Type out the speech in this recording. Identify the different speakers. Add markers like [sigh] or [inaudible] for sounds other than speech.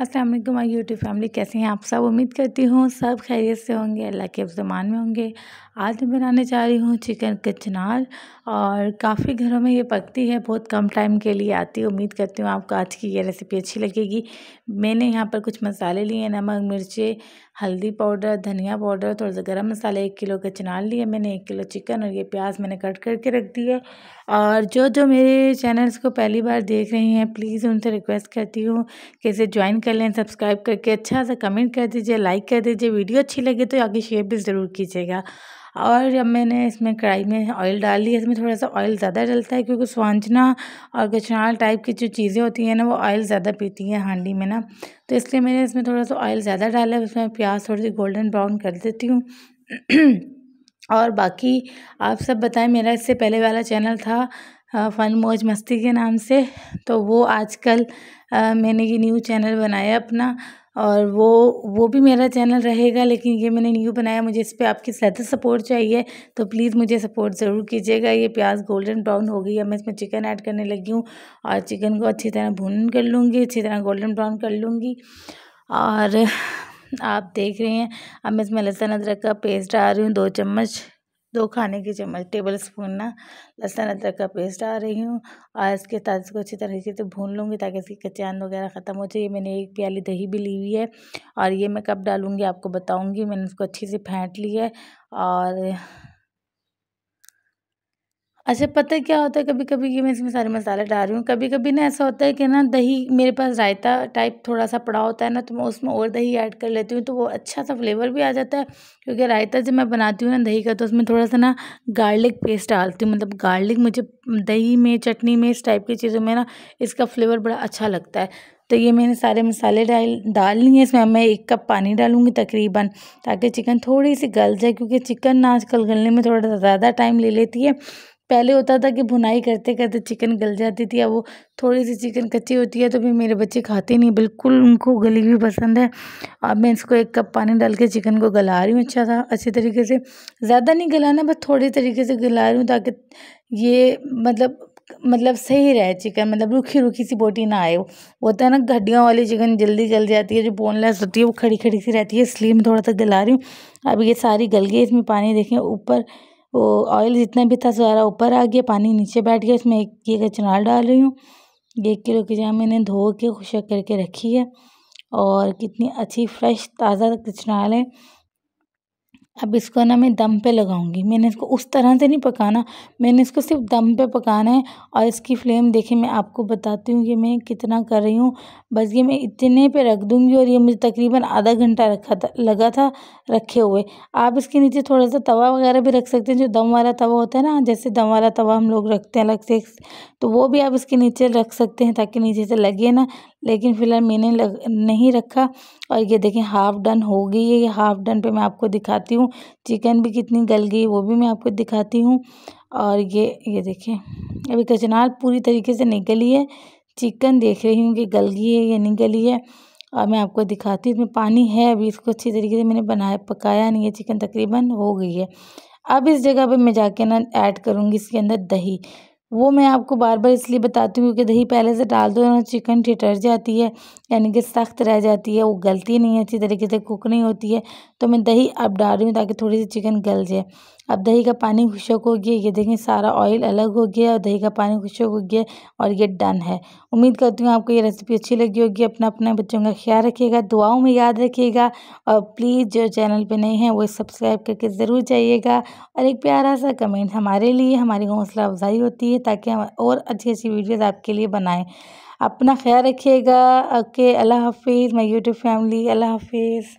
Speaker 1: अस्सलाम वालेकुम आई YouTube family कैसे हैं आप सब उम्मीद करती हूँ सब खैरियत से होंगे अल्लाह के अफजमान में होंगे आज मैं बनाने जा रही हूँ चिकन कचनार और काफ़ी घरों में ये पकती है बहुत कम टाइम के लिए आती है उम्मीद करती हूँ आपको आज की ये रेसिपी अच्छी लगेगी मैंने यहाँ पर कुछ मसाले लिए नमक मिर्चे हल्दी पाउडर धनिया पाउडर थोड़ा सा गर्म मसाले एक किलो कचनार चनार मैंने एक किलो चिकन और ये प्याज मैंने कट करके रख दिया और जो जो मेरे चैनल्स को पहली बार देख रही हैं प्लीज़ उनसे रिक्वेस्ट करती हूँ कि इसे ज्वाइन कर लें सब्सक्राइब करके अच्छा सा कमेंट कर दीजिए लाइक कर दीजिए वीडियो अच्छी लगी तो आगे शेयर भी ज़रूर कीजिएगा और जब मैंने इसमें कढ़ाई में ऑयल डाल लिया इसमें थोड़ा सा ऑयल ज़्यादा डलता है क्योंकि स्वांजना और गचनाल टाइप की जो चीज़ें होती हैं ना वो ऑयल ज़्यादा पीती हैं हांडी में ना तो इसलिए मैंने इसमें थोड़ा सा ऑयल ज़्यादा डाला है उसमें प्याज थोड़ी सी गोल्डन ब्राउन कर देती हूँ [clears throat] और बाकी आप सब बताएं मेरा इससे पहले वाला चैनल था फन मौज मस्ती के नाम से तो वो आजकल मैंने ये न्यू चैनल बनाया अपना और वो वो भी मेरा चैनल रहेगा लेकिन ये मैंने न्यू बनाया मुझे इस पर आपकी ज़्यादा सपोर्ट चाहिए तो प्लीज़ मुझे सपोर्ट ज़रूर कीजिएगा ये प्याज गोल्डन ब्राउन हो गई है मैं इसमें चिकन ऐड करने लगी हूँ और चिकन को अच्छी तरह भून कर लूँगी अच्छी तरह गोल्डन ब्राउन कर लूँगी और आप देख रहे हैं अब मैं इसमें लहसुन अदरक का पेस्ट डाल रही हूँ दो चम्मच दो खाने की चम्मच टेबल स्पून ना लहसुन अदरक का पेस्ट आ रही हूँ और इसके साथ इसको अच्छी तरीके से तो भून लूँगी ताकि इसकी कच्चान वगैरह ख़त्म हो जाए मैंने एक प्याली दही भी ली हुई है और ये मैं कब डालूँगी आपको बताऊँगी मैंने इसको अच्छे से फेंट लिया है और अच्छा पता है क्या होता है कभी कभी कि मैं इसमें सारे मसाले डाल रही हूँ कभी कभी ना ऐसा होता है कि ना दही मेरे पास रायता टाइप थोड़ा सा पड़ा होता है ना तो मैं उसमें और दही ऐड कर लेती हूँ तो वो अच्छा सा फ्लेवर भी आ जाता है क्योंकि रायता जब मैं बनाती हूँ ना दही का तो उसमें थोड़ा सा ना गार्लिक पेस्ट डालती हूँ मतलब गार्लिक मुझे दही में चटनी में इस टाइप की चीज़ों में ना इसका फ्लेवर बड़ा अच्छा लगता है तो ये मैंने सारे मसाले डाल डाल लिए इसमें मैं एक कप पानी डालूँगी तकरीबन ताकि चिकन थोड़ी सी गल जाए क्योंकि चिकन ना आजकल गलने में थोड़ा ज़्यादा टाइम ले लेती है पहले होता था कि भुनाई करते करते चिकन गल जाती थी अब वो थोड़ी सी चिकन कच्ची होती है तो भी मेरे बच्चे खाते नहीं बिल्कुल उनको गली हुई पसंद है अब मैं इसको एक कप पानी डाल के चिकन को गला रही हूँ अच्छा था अच्छे तरीके से ज़्यादा नहीं गलाना बस थोड़े तरीके से गला रही हूँ ताकि ये मतलब मतलब सही रहे चिकन मतलब रुखी रूखी सी बोटी ना आए वो होता है ना गड्डियों वाली चिकन जल्दी गल जाती है जो बोनलेस होती है वो खड़ी खड़ी सी रहती है इसलिए मैं थोड़ा सा गला रही हूँ अब ये सारी गल गई इसमें पानी देखें ऊपर वो ऑयल जितना भी था सारा ऊपर आ गया पानी नीचे बैठ गया इसमें एक किलो का चना डाल रही हूँ एक किलो की जहाँ मैंने धो के खुशक करके रखी है और कितनी अच्छी फ्रेश ताज़ा कचनाल है अब इसको ना मैं दम पे लगाऊंगी मैंने इसको उस तरह से नहीं पकाना मैंने इसको सिर्फ दम पे पकाना है और इसकी फ्लेम देखिए मैं आपको बताती हूँ कि मैं कितना कर रही हूँ बस ये मैं इतने पे रख दूँगी और ये मुझे तकरीबन आधा घंटा रखा था लगा था रखे हुए आप इसके नीचे थोड़ा सा तवा वगैरह भी रख सकते हैं जो दम वाला तवा होता है ना जैसे दम वाला तवा हम लोग रखते हैं अलग से तो वो भी आप इसके नीचे रख सकते हैं ताकि नीचे से लगे ना लेकिन फ़िलहाल मैंने लग नहीं रखा और ये देखें हाफ़ डन हो गई है ये हाफ़ डन पे मैं आपको दिखाती हूँ चिकन भी कितनी गल गई वो भी मैं आपको दिखाती हूँ और ये ये देखें अभी कचनार पूरी तरीके से निकली है चिकन देख रही हूँ कि गल गई है या नहीं गली है और मैं आपको दिखाती हूँ इसमें पानी है अभी इसको अच्छी तरीके से मैंने बनाया पकाया नहीं है चिकन तकरीबन हो गई है अब इस जगह पर मैं जाके ना ऐड करूँगी इसके अंदर दही वो मैं आपको बार बार इसलिए बताती हूँ क्योंकि दही पहले से डाल दो ना चिकन ठिठर जाती है यानी कि सख्त रह जाती है वो गलती नहीं अच्छी तरीके से कुक नहीं होती है तो मैं दही अब डाल रही हूँ ताकि थोड़ी सी चिकन गल जाए अब दही का पानी खुशक हो गया ये देखें सारा ऑयल अलग हो गया और दही का पानी खुशक हो गया और ये डन है उम्मीद करती हूँ आपको ये रेसिपी अच्छी लगी होगी अपना अपने बच्चों का ख्याल रखिएगा दुआओं में याद रखिएगा और प्लीज़ जो चैनल पर नहीं है वो सब्सक्राइब करके ज़रूर जाइएगा और एक प्यारा सा कमेंट हमारे लिए हमारी हौसला अफजाई होती है ताकि हम और अच्छी अच्छी वीडियोज़ आपके लिए बनाएँ अपना ख्याल रखिएगा ओके अल्लाह हाफिज़ माई यूट्यूब फैमिली अल्लाह हाफिज़